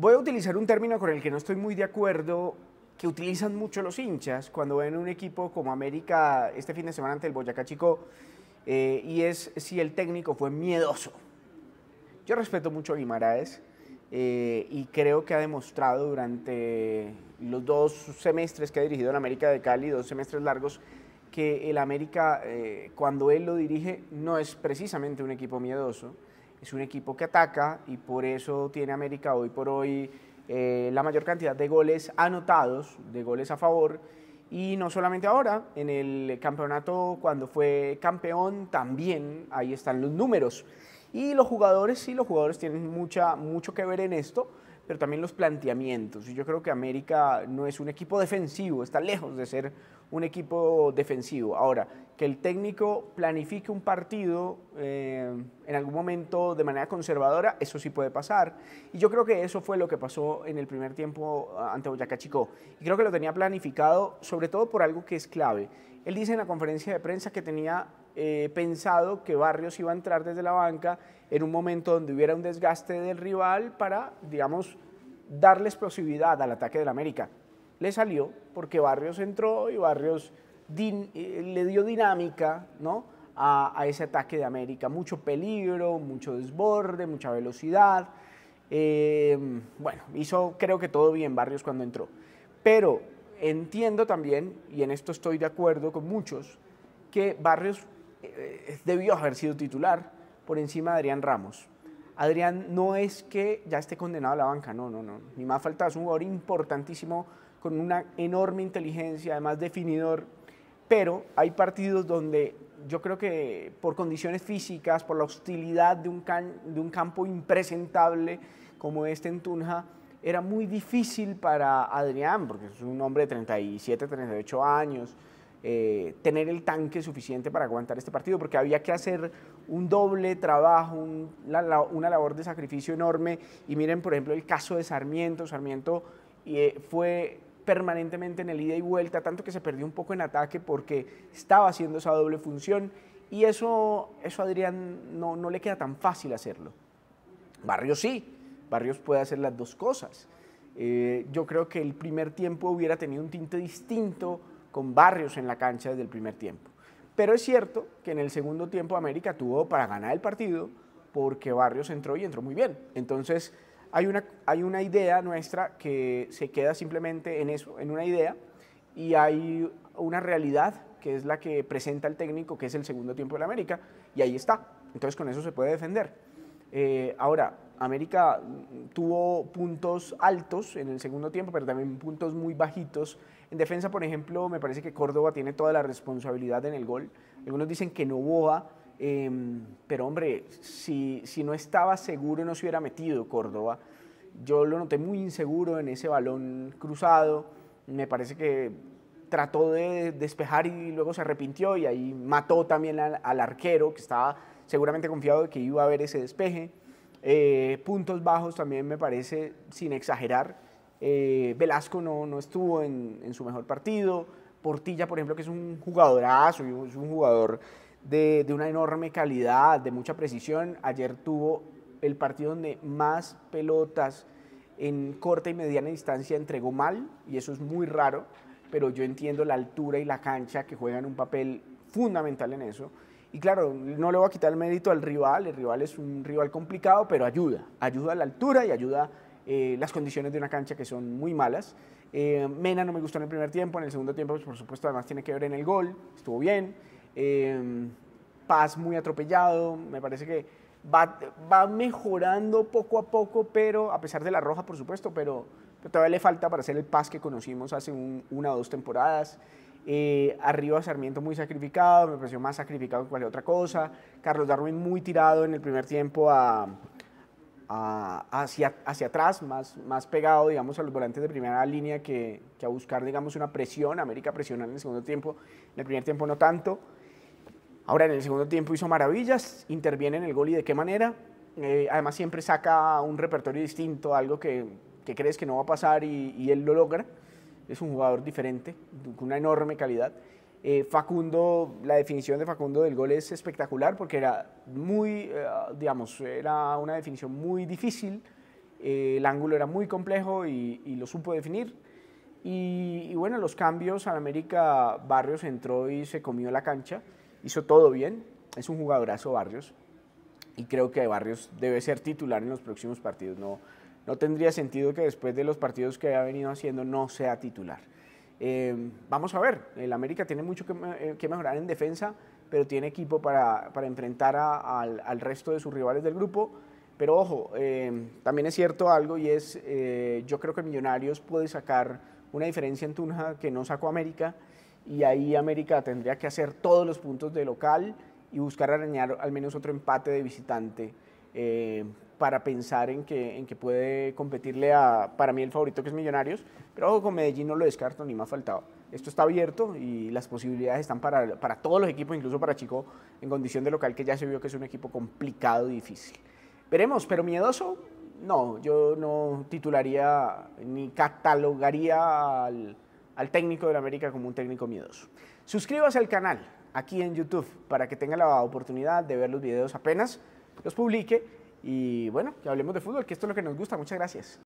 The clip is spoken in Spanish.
Voy a utilizar un término con el que no estoy muy de acuerdo, que utilizan mucho los hinchas cuando ven un equipo como América este fin de semana ante el Boyacá Chico, eh, y es si el técnico fue miedoso. Yo respeto mucho a Guimaraes eh, y creo que ha demostrado durante los dos semestres que ha dirigido en América de Cali, dos semestres largos, que el América, eh, cuando él lo dirige, no es precisamente un equipo miedoso es un equipo que ataca y por eso tiene América hoy por hoy eh, la mayor cantidad de goles anotados, de goles a favor. Y no solamente ahora, en el campeonato cuando fue campeón también, ahí están los números. Y los jugadores, sí, los jugadores tienen mucha, mucho que ver en esto pero también los planteamientos. Y yo creo que América no es un equipo defensivo, está lejos de ser un equipo defensivo. Ahora, que el técnico planifique un partido eh, en algún momento de manera conservadora, eso sí puede pasar. Y yo creo que eso fue lo que pasó en el primer tiempo ah, ante Boyacá Chico. Y creo que lo tenía planificado, sobre todo por algo que es clave. Él dice en la conferencia de prensa que tenía eh, pensado que Barrios iba a entrar desde la banca en un momento donde hubiera un desgaste del rival para, digamos, darle explosividad al ataque del América. Le salió porque Barrios entró y Barrios eh, le dio dinámica ¿no? a, ese ataque de América. Mucho peligro, mucho desborde, mucha velocidad. Eh, bueno, hizo creo que todo bien Barrios cuando entró. Pero entiendo también, y en esto estoy de acuerdo con muchos, que Barrios eh, debió haber sido titular por encima de Adrián Ramos. Adrián no es que ya esté condenado a la banca, no, no, no. Ni más falta, es un jugador importantísimo con una enorme inteligencia, además definidor. Pero hay partidos donde yo creo que por condiciones físicas, por la hostilidad de un, campo impresentable como este en Tunja, era muy difícil para Adrián, porque es un hombre de 37, 38 años, eh, tener el tanque suficiente para aguantar este partido, porque había que hacer un doble trabajo, una labor de sacrificio enorme. Y miren, por ejemplo, el caso de Sarmiento. Sarmiento eh, fue permanentemente en el ida y vuelta, tanto que se perdió un poco en ataque porque estaba haciendo esa doble función. Y eso, eso a Adrián no, no le queda tan fácil hacerlo. Barrios sí, Barrios puede hacer las dos cosas. Eh, yo creo que el primer tiempo hubiera tenido un tinte distinto con Barrios en la cancha desde el primer tiempo. Pero es cierto que en el segundo tiempo América tuvo para ganar el partido porque Barrios entró y entró muy bien. Entonces hay una, hay una idea nuestra que se queda simplemente en eso, en una idea, y hay una realidad que es la que presenta el técnico, que es el segundo tiempo del América, y ahí está. Entonces con eso se puede defender. Eh, ahora, América mm, tuvo puntos altos en el segundo tiempo, pero también puntos muy bajitos. En defensa, por ejemplo, me parece que Córdoba tiene toda la responsabilidad en el gol. Algunos dicen que no boa, em, pero hombre, si, si no estaba seguro no se hubiera metido Córdoba. Yo lo noté muy inseguro en ese balón cruzado. Me parece que trató de despejar y luego se arrepintió y ahí mató también al arquero que estaba seguramente confiado de que iba a haber ese despeje. Eh, puntos bajos también me parece, sin exagerar. Eh, Velasco no, no estuvo en, su mejor partido. Portilla, por ejemplo, que es un jugadorazo, es un jugador de, de una enorme calidad, de mucha precisión. Ayer tuvo el partido donde más pelotas en corta y mediana distancia entregó mal, y eso es muy raro, pero yo entiendo la altura y la cancha que juegan un papel fundamental en eso. Y claro, no le voy a quitar el mérito al rival, el rival es un rival complicado, pero ayuda, ayuda a la altura y ayuda eh, las condiciones de una cancha que son muy malas. Eh, Mena no me gustó en el primer tiempo, en el segundo tiempo, pues, por supuesto, además tiene que ver en el gol, estuvo bien. Em, Paz muy atropellado, me parece que va, va, mejorando poco a poco, pero a pesar de la roja, por supuesto, pero, todavía le falta para ser el Paz que conocimos hace una o dos temporadas. Eh, arriba Sarmiento muy sacrificado, me pareció más sacrificado que cualquier otra cosa. Carlos Darwin muy tirado en el primer tiempo hacia, atrás, más, pegado, digamos, a los volantes de primera línea que, a buscar, digamos, una presión. América presionó en el segundo tiempo, en el primer tiempo no tanto. Ahora en el segundo tiempo hizo maravillas, interviene en el gol y de qué manera. Eh, además siempre saca un repertorio distinto, algo que, crees que no va a pasar y él lo logra es un jugador diferente, con una enorme calidad. Eh, Facundo, la definición de Facundo del gol es espectacular porque era muy, eh, digamos, era una definición muy difícil, eh, el ángulo era muy complejo y, lo supo definir. Y, y, bueno, los cambios, al América Barrios entró y se comió la cancha, hizo todo bien, es un jugadorazo Barrios y creo que Barrios debe ser titular en los próximos partidos, no, no tendría sentido que después de los partidos que ha venido haciendo no sea titular. Eh, vamos a ver, el América tiene mucho que, eh, mejorar en defensa, pero tiene equipo para, enfrentar al, resto de sus rivales del grupo. Pero ojo, eh, también es cierto algo y es, yo creo que Millonarios puede sacar una diferencia en Tunja que no sacó América y ahí América tendría que hacer todos los puntos de local y buscar arañar al menos otro empate de visitante eh, para pensar en que, en que puede competirle a, para mí el favorito que es Millonarios, pero ojo, con Medellín no lo descarto, ni me ha faltado. Esto está abierto y las posibilidades están para, para todos los equipos, incluso para Chico, en condición de local, que ya se vio que es un equipo complicado y difícil. Veremos, pero miedoso, no, yo no titularía ni catalogaría al, al técnico del América como un técnico miedoso. Suscríbase al canal aquí en YouTube para que tenga la oportunidad de ver los videos apenas los publique y bueno, que hablemos de fútbol, que esto es lo que nos gusta. Muchas gracias.